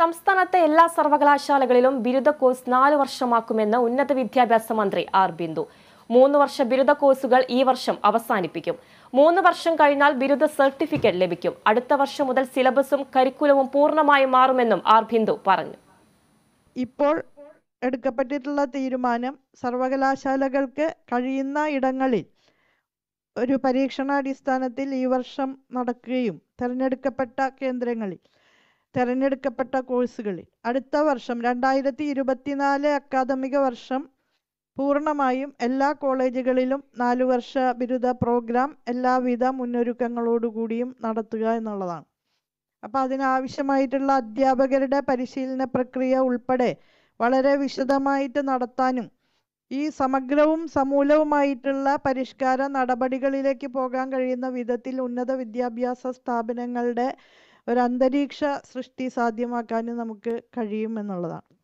സംസ്ഥാനത്തെ എല്ലാ സർവകലാശാലകളിലും ബിരുദ കോഴ്സ് നാല് വർഷമാക്കുമെന്ന് ഉന്നത വിദ്യാഭ്യാസ മന്ത്രി ആർ ബിന്ദു മൂന്ന് വർഷ ബിരുദ കോഴ്സുകൾ ഈ വർഷം അവസാനിപ്പിക്കും മൂന്ന് വർഷം കഴിഞ്ഞാൽ ബിരുദ സർട്ടിഫിക്കറ്റ് ലഭിക്കും അടുത്ത വർഷം മുതൽ സിലബസും കരിക്കുലവും പൂർണ്ണമായി മാറുമെന്നും ആർ ബിന്ദു പറഞ്ഞു ഇപ്പോൾ എടുക്കപ്പെട്ടിട്ടുള്ള തീരുമാനം സർവകലാശാലകൾക്ക് കഴിയുന്ന ഇടങ്ങളിൽ ഒരു പരീക്ഷണാടിസ്ഥാനത്തിൽ ഈ വർഷം നടക്കുകയും തിരഞ്ഞെടുക്കപ്പെട്ട കേന്ദ്രങ്ങളിൽ തിരഞ്ഞെടുക്കപ്പെട്ട കോഴ്സുകളിൽ അടുത്ത വർഷം രണ്ടായിരത്തി ഇരുപത്തിനാല് അക്കാദമിക വർഷം പൂർണ്ണമായും എല്ലാ കോളേജുകളിലും നാലു വർഷ ബിരുദ പ്രോഗ്രാം എല്ലാവിധ മുന്നൊരുക്കങ്ങളോടുകൂടിയും നടത്തുക എന്നുള്ളതാണ് അപ്പോൾ അതിനാവശ്യമായിട്ടുള്ള അധ്യാപകരുടെ പരിശീലന പ്രക്രിയ ഉൾപ്പെടെ വളരെ വിശദമായിട്ട് നടത്താനും ഈ സമഗ്രവും സമൂലവുമായിട്ടുള്ള പരിഷ്കാര നടപടികളിലേക്ക് പോകാൻ കഴിയുന്ന വിധത്തിൽ ഉന്നത വിദ്യാഭ്യാസ സ്ഥാപനങ്ങളുടെ ഒരു അന്തരീക്ഷ സൃഷ്ടി സാധ്യമാക്കാനും നമുക്ക് എന്നുള്ളതാണ്